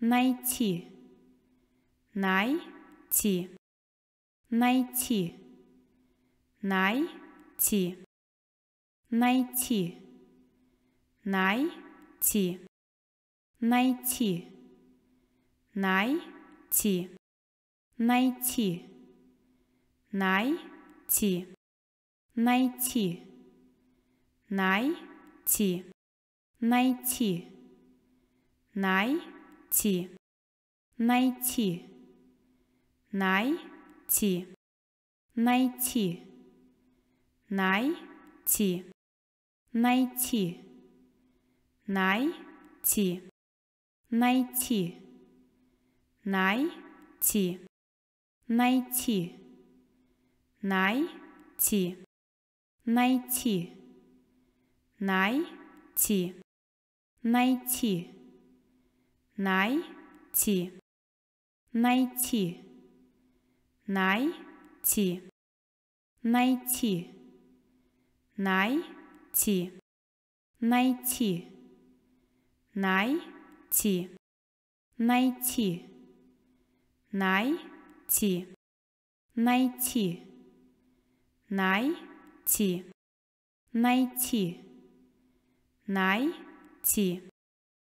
найти, найти, найти, найти, найти, найти, найти, найти, найти, найти, найти, найти, найти, найти ти найти найти найти найти найти найти найти найти найти найти найти найти найти найти, найти, найти, найти, найти, найти, найти, найти, найти, найти, найти, найти, найти.